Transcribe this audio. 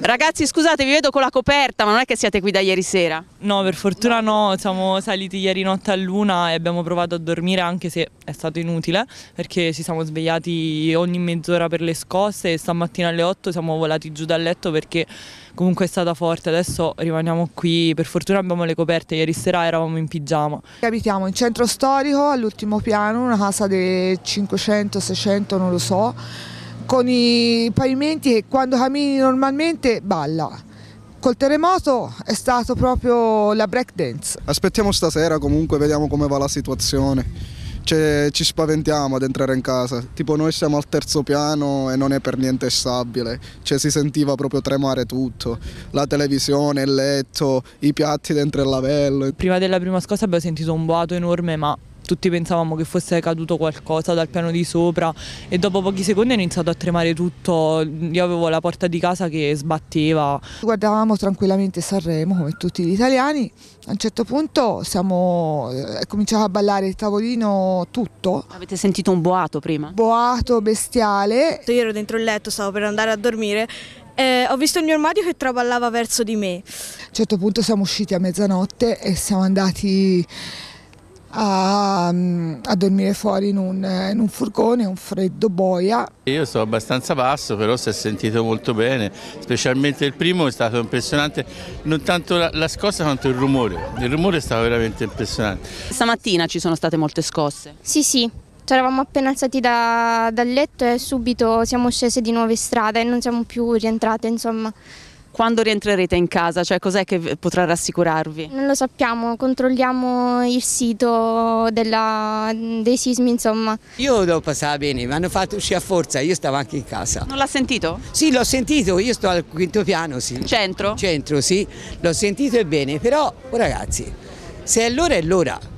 Ragazzi scusate vi vedo con la coperta ma non è che siete qui da ieri sera? No per fortuna no, siamo saliti ieri notte a luna e abbiamo provato a dormire anche se è stato inutile perché ci siamo svegliati ogni mezz'ora per le scosse e stamattina alle 8 siamo volati giù dal letto perché comunque è stata forte, adesso rimaniamo qui, per fortuna abbiamo le coperte, ieri sera eravamo in pigiama. Abitiamo in centro storico all'ultimo piano, una casa di 500-600 non lo so con i pavimenti e quando cammini normalmente balla. Col terremoto è stato proprio la break dance. Aspettiamo stasera comunque, vediamo come va la situazione. Cioè, ci spaventiamo ad entrare in casa, tipo noi siamo al terzo piano e non è per niente stabile, cioè, si sentiva proprio tremare tutto, la televisione, il letto, i piatti dentro il lavello. Prima della prima scossa abbiamo sentito un boato enorme ma tutti pensavamo che fosse caduto qualcosa dal piano di sopra e dopo pochi secondi è iniziato a tremare tutto, io avevo la porta di casa che sbatteva. Guardavamo tranquillamente Sanremo come tutti gli italiani, a un certo punto siamo, eh, è cominciato a ballare il tavolino tutto. Avete sentito un boato prima? Boato bestiale. Io ero dentro il letto, stavo per andare a dormire eh, ho visto il mio armadio che traballava verso di me. A un certo punto siamo usciti a mezzanotte e siamo andati a, mm, a, dormire fuori in un, eh, in un furgone, un freddo boia. Io sono abbastanza basso, però si è sentito molto bene, specialmente il primo è stato impressionante, non tanto la, la, scossa quanto il rumore, il rumore è stato veramente impressionante. Stamattina ci sono state molte scosse? Sì, sì. Ci eravamo appena alzati da, dal letto e subito siamo scese di nuovo in strada e non siamo più rientrate, insomma. Quando rientrerete in casa? Cioè cos'è che potrà rassicurarvi? Non lo sappiamo, controlliamo il sito della, dei sismi insomma. Io l'ho passata bene, mi hanno fatto uscire a forza, io stavo anche in casa. Non l'ha sentito? Sì, l'ho sentito, io sto al quinto piano, sì. Centro? Centro, sì, l'ho sentito e bene, però oh, ragazzi, se è l'ora è l'ora.